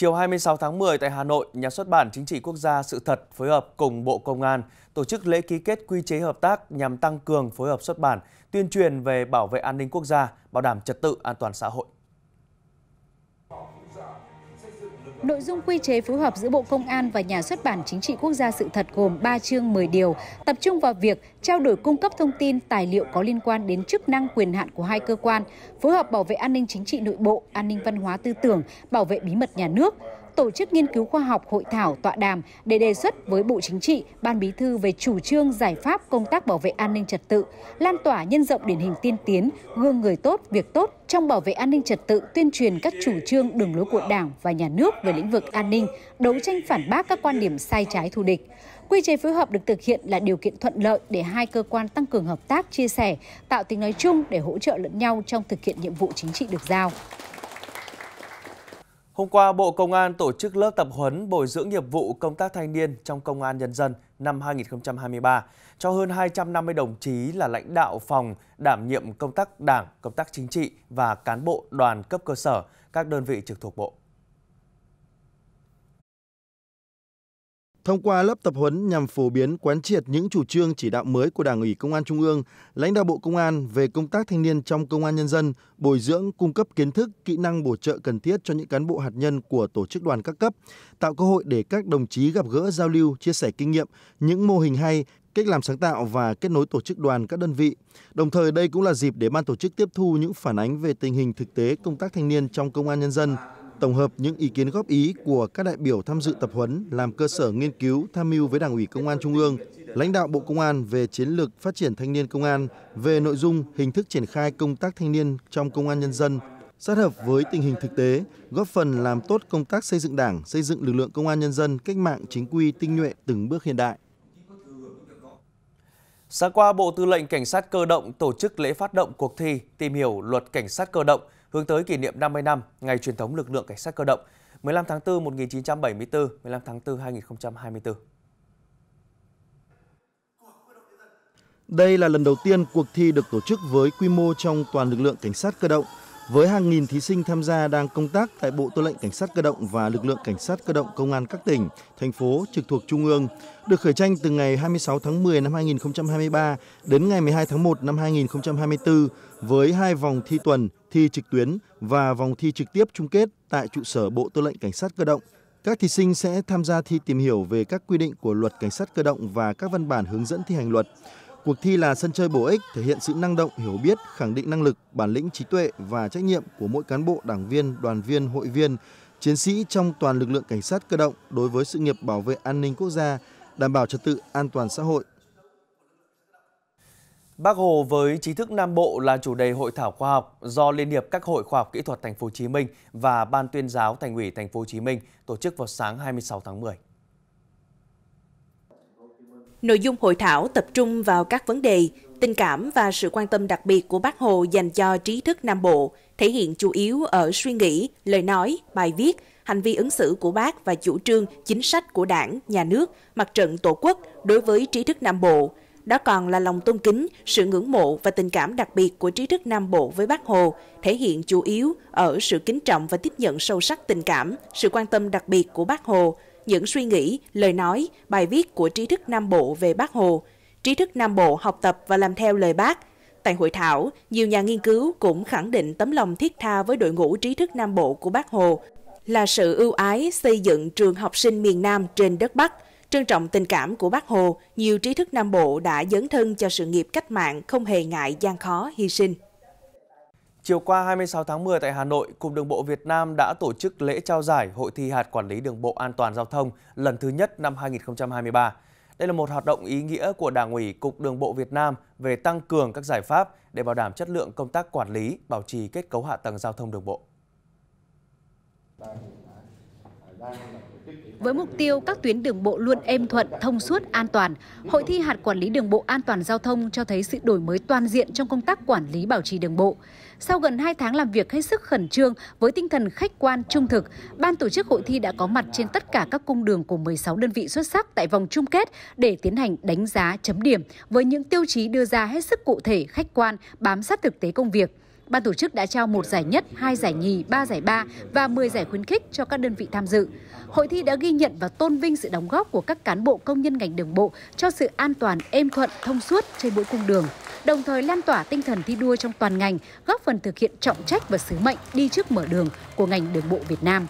Chiều 26 tháng 10 tại Hà Nội, Nhà xuất bản Chính trị Quốc gia Sự thật phối hợp cùng Bộ Công an tổ chức lễ ký kết quy chế hợp tác nhằm tăng cường phối hợp xuất bản, tuyên truyền về bảo vệ an ninh quốc gia, bảo đảm trật tự an toàn xã hội. Nội dung quy chế phối hợp giữa Bộ Công an và Nhà xuất bản Chính trị Quốc gia sự thật gồm 3 chương 10 điều, tập trung vào việc trao đổi cung cấp thông tin, tài liệu có liên quan đến chức năng quyền hạn của hai cơ quan, phối hợp bảo vệ an ninh chính trị nội bộ, an ninh văn hóa tư tưởng, bảo vệ bí mật nhà nước, tổ chức nghiên cứu khoa học hội thảo tọa đàm để đề xuất với Bộ Chính trị, Ban Bí thư về chủ trương giải pháp công tác bảo vệ an ninh trật tự, lan tỏa nhân rộng điển hình tiên tiến, gương người tốt, việc tốt trong bảo vệ an ninh trật tự, tuyên truyền các chủ trương đường lối của Đảng và nhà nước về lĩnh vực an ninh, đấu tranh phản bác các quan điểm sai trái thù địch. Quy chế phối hợp được thực hiện là điều kiện thuận lợi để hai cơ quan tăng cường hợp tác, chia sẻ, tạo tiếng nói chung để hỗ trợ lẫn nhau trong thực hiện nhiệm vụ chính trị được giao. Hôm qua, Bộ Công an tổ chức lớp tập huấn bồi dưỡng nghiệp vụ công tác thanh niên trong Công an Nhân dân năm 2023 cho hơn 250 đồng chí là lãnh đạo phòng đảm nhiệm công tác đảng, công tác chính trị và cán bộ đoàn cấp cơ sở, các đơn vị trực thuộc Bộ. Thông qua lớp tập huấn nhằm phổ biến quán triệt những chủ trương chỉ đạo mới của Đảng ủy Công an Trung ương, lãnh đạo Bộ Công an về công tác thanh niên trong công an nhân dân, bồi dưỡng, cung cấp kiến thức, kỹ năng bổ trợ cần thiết cho những cán bộ hạt nhân của tổ chức đoàn các cấp, tạo cơ hội để các đồng chí gặp gỡ giao lưu, chia sẻ kinh nghiệm, những mô hình hay, cách làm sáng tạo và kết nối tổ chức đoàn các đơn vị. Đồng thời đây cũng là dịp để ban tổ chức tiếp thu những phản ánh về tình hình thực tế công tác thanh niên trong công an nhân dân tổng hợp những ý kiến góp ý của các đại biểu tham dự tập huấn làm cơ sở nghiên cứu tham mưu với Đảng ủy Công an Trung ương, lãnh đạo Bộ Công an về chiến lược phát triển thanh niên công an, về nội dung, hình thức triển khai công tác thanh niên trong công an nhân dân, sát hợp với tình hình thực tế, góp phần làm tốt công tác xây dựng Đảng, xây dựng lực lượng công an nhân dân cách mạng chính quy tinh nhuệ từng bước hiện đại. Sáng qua, Bộ Tư lệnh Cảnh sát cơ động tổ chức lễ phát động cuộc thi tìm hiểu luật cảnh sát cơ động – hướng tới kỷ niệm 50 năm ngày truyền thống lực lượng cảnh sát cơ động 15 tháng 4 1974, 15 tháng 4 2024. Đây là lần đầu tiên cuộc thi được tổ chức với quy mô trong toàn lực lượng cảnh sát cơ động với hàng nghìn thí sinh tham gia đang công tác tại Bộ Tư lệnh Cảnh sát cơ động và lực lượng cảnh sát cơ động công an các tỉnh, thành phố trực thuộc trung ương, được khởi tranh từ ngày 26 tháng 10 năm 2023 đến ngày 12 tháng 1 năm 2024 với hai vòng thi tuần, thi trực tuyến và vòng thi trực tiếp chung kết tại trụ sở Bộ Tư lệnh Cảnh sát cơ động. Các thí sinh sẽ tham gia thi tìm hiểu về các quy định của luật cảnh sát cơ động và các văn bản hướng dẫn thi hành luật. Cuộc thi là sân chơi bổ ích thể hiện sự năng động, hiểu biết, khẳng định năng lực, bản lĩnh trí tuệ và trách nhiệm của mỗi cán bộ, đảng viên, đoàn viên, hội viên, chiến sĩ trong toàn lực lượng cảnh sát cơ động đối với sự nghiệp bảo vệ an ninh quốc gia, đảm bảo trật tự an toàn xã hội. Bác Hồ với trí thức Nam Bộ là chủ đề hội thảo khoa học do Liên hiệp các hội khoa học kỹ thuật Thành phố Hồ Chí Minh và Ban tuyên giáo Thành ủy Thành phố Hồ Chí Minh tổ chức vào sáng 26 tháng 10. Nội dung hội thảo tập trung vào các vấn đề, tình cảm và sự quan tâm đặc biệt của Bác Hồ dành cho trí thức Nam Bộ, thể hiện chủ yếu ở suy nghĩ, lời nói, bài viết, hành vi ứng xử của Bác và chủ trương, chính sách của Đảng, Nhà nước, Mặt trận Tổ quốc đối với trí thức Nam Bộ. Đó còn là lòng tôn kính, sự ngưỡng mộ và tình cảm đặc biệt của trí thức Nam Bộ với Bác Hồ, thể hiện chủ yếu ở sự kính trọng và tiếp nhận sâu sắc tình cảm, sự quan tâm đặc biệt của Bác Hồ những suy nghĩ, lời nói, bài viết của trí thức Nam Bộ về Bác Hồ, trí thức Nam Bộ học tập và làm theo lời bác. Tại hội thảo, nhiều nhà nghiên cứu cũng khẳng định tấm lòng thiết tha với đội ngũ trí thức Nam Bộ của Bác Hồ là sự ưu ái xây dựng trường học sinh miền Nam trên đất Bắc. Trân trọng tình cảm của Bác Hồ, nhiều trí thức Nam Bộ đã dấn thân cho sự nghiệp cách mạng không hề ngại gian khó hy sinh. Chiều qua 26 tháng 10 tại Hà Nội, Cục Đường bộ Việt Nam đã tổ chức lễ trao giải Hội thi hạt quản lý đường bộ an toàn giao thông lần thứ nhất năm 2023. Đây là một hoạt động ý nghĩa của Đảng ủy Cục Đường bộ Việt Nam về tăng cường các giải pháp để bảo đảm chất lượng công tác quản lý, bảo trì kết cấu hạ tầng giao thông đường bộ. Với mục tiêu các tuyến đường bộ luôn êm thuận, thông suốt, an toàn, Hội thi hạt quản lý đường bộ an toàn giao thông cho thấy sự đổi mới toàn diện trong công tác quản lý bảo trì đường bộ. Sau gần 2 tháng làm việc hết sức khẩn trương với tinh thần khách quan, trung thực, ban tổ chức hội thi đã có mặt trên tất cả các cung đường của 16 đơn vị xuất sắc tại vòng chung kết để tiến hành đánh giá chấm điểm với những tiêu chí đưa ra hết sức cụ thể, khách quan, bám sát thực tế công việc ban tổ chức đã trao một giải nhất, hai giải nhì, ba giải ba và 10 giải khuyến khích cho các đơn vị tham dự. Hội thi đã ghi nhận và tôn vinh sự đóng góp của các cán bộ công nhân ngành đường bộ cho sự an toàn, êm thuận, thông suốt trên mỗi cung đường, đồng thời lan tỏa tinh thần thi đua trong toàn ngành, góp phần thực hiện trọng trách và sứ mệnh đi trước mở đường của ngành đường bộ Việt Nam.